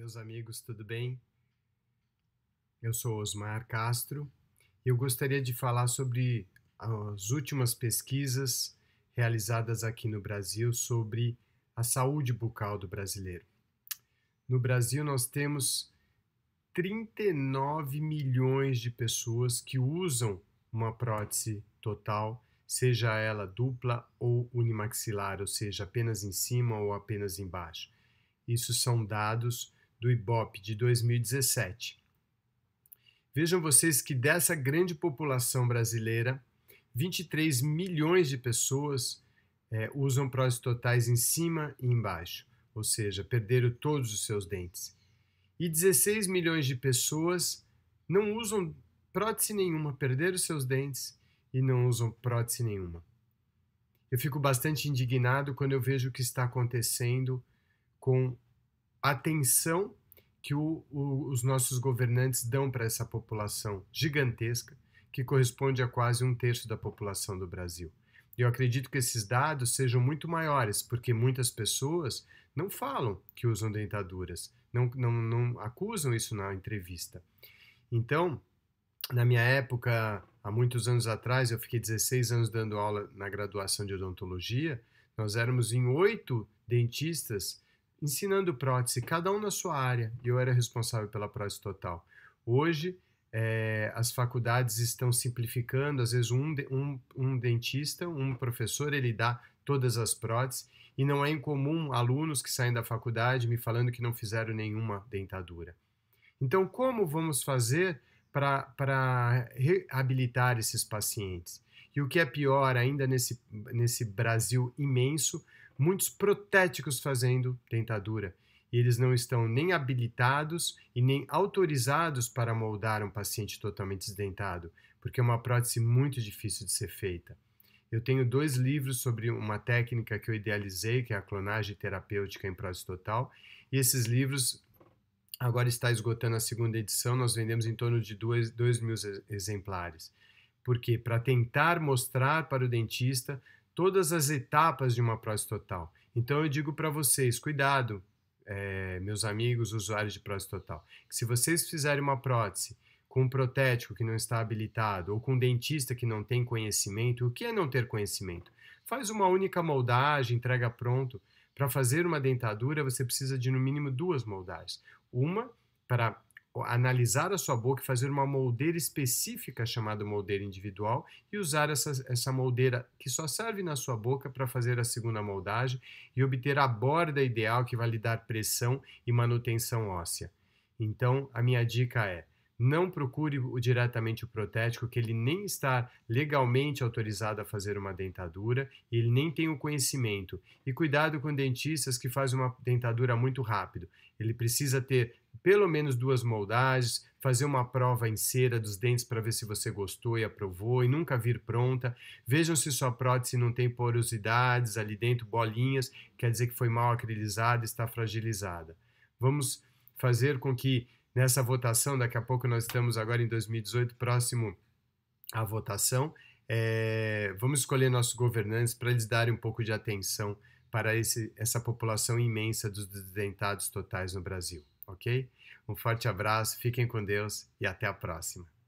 meus amigos, tudo bem? Eu sou Osmar Castro e eu gostaria de falar sobre as últimas pesquisas realizadas aqui no Brasil sobre a saúde bucal do brasileiro. No Brasil, nós temos 39 milhões de pessoas que usam uma prótese total, seja ela dupla ou unimaxilar, ou seja, apenas em cima ou apenas embaixo. Isso são dados do IBOP de 2017. Vejam vocês que dessa grande população brasileira, 23 milhões de pessoas é, usam próteses totais em cima e embaixo, ou seja, perderam todos os seus dentes. E 16 milhões de pessoas não usam prótese nenhuma, perderam seus dentes e não usam prótese nenhuma. Eu fico bastante indignado quando eu vejo o que está acontecendo com atenção que o, o, os nossos governantes dão para essa população gigantesca, que corresponde a quase um terço da população do Brasil. eu acredito que esses dados sejam muito maiores, porque muitas pessoas não falam que usam dentaduras, não, não, não acusam isso na entrevista. Então, na minha época, há muitos anos atrás, eu fiquei 16 anos dando aula na graduação de odontologia, nós éramos em oito dentistas ensinando prótese, cada um na sua área, e eu era responsável pela prótese total. Hoje, é, as faculdades estão simplificando, às vezes um, um, um dentista, um professor, ele dá todas as próteses, e não é incomum alunos que saem da faculdade me falando que não fizeram nenhuma dentadura. Então, como vamos fazer para reabilitar esses pacientes? E o que é pior ainda nesse, nesse Brasil imenso, muitos protéticos fazendo dentadura. E eles não estão nem habilitados e nem autorizados para moldar um paciente totalmente desdentado, porque é uma prótese muito difícil de ser feita. Eu tenho dois livros sobre uma técnica que eu idealizei, que é a clonagem terapêutica em prótese total, e esses livros agora está esgotando a segunda edição, nós vendemos em torno de 2 mil exemplares porque para tentar mostrar para o dentista todas as etapas de uma prótese total. Então eu digo para vocês, cuidado, é, meus amigos usuários de prótese total, que se vocês fizerem uma prótese com um protético que não está habilitado ou com um dentista que não tem conhecimento, o que é não ter conhecimento? Faz uma única moldagem, entrega pronto. Para fazer uma dentadura, você precisa de no mínimo duas moldagens. Uma para analisar a sua boca e fazer uma moldeira específica chamada moldeira individual e usar essa, essa moldeira que só serve na sua boca para fazer a segunda moldagem e obter a borda ideal que vai lhe dar pressão e manutenção óssea. Então, a minha dica é: não procure diretamente o protético, que ele nem está legalmente autorizado a fazer uma dentadura e ele nem tem o conhecimento. E cuidado com dentistas que fazem uma dentadura muito rápido. Ele precisa ter pelo menos duas moldagens, fazer uma prova em cera dos dentes para ver se você gostou e aprovou e nunca vir pronta. Vejam se sua prótese não tem porosidades ali dentro, bolinhas, quer dizer que foi mal acrilizada, está fragilizada. Vamos fazer com que nessa votação, daqui a pouco nós estamos agora em 2018, próximo à votação, é, vamos escolher nossos governantes para eles darem um pouco de atenção para esse, essa população imensa dos desdentados totais no Brasil ok? Um forte abraço, fiquem com Deus e até a próxima.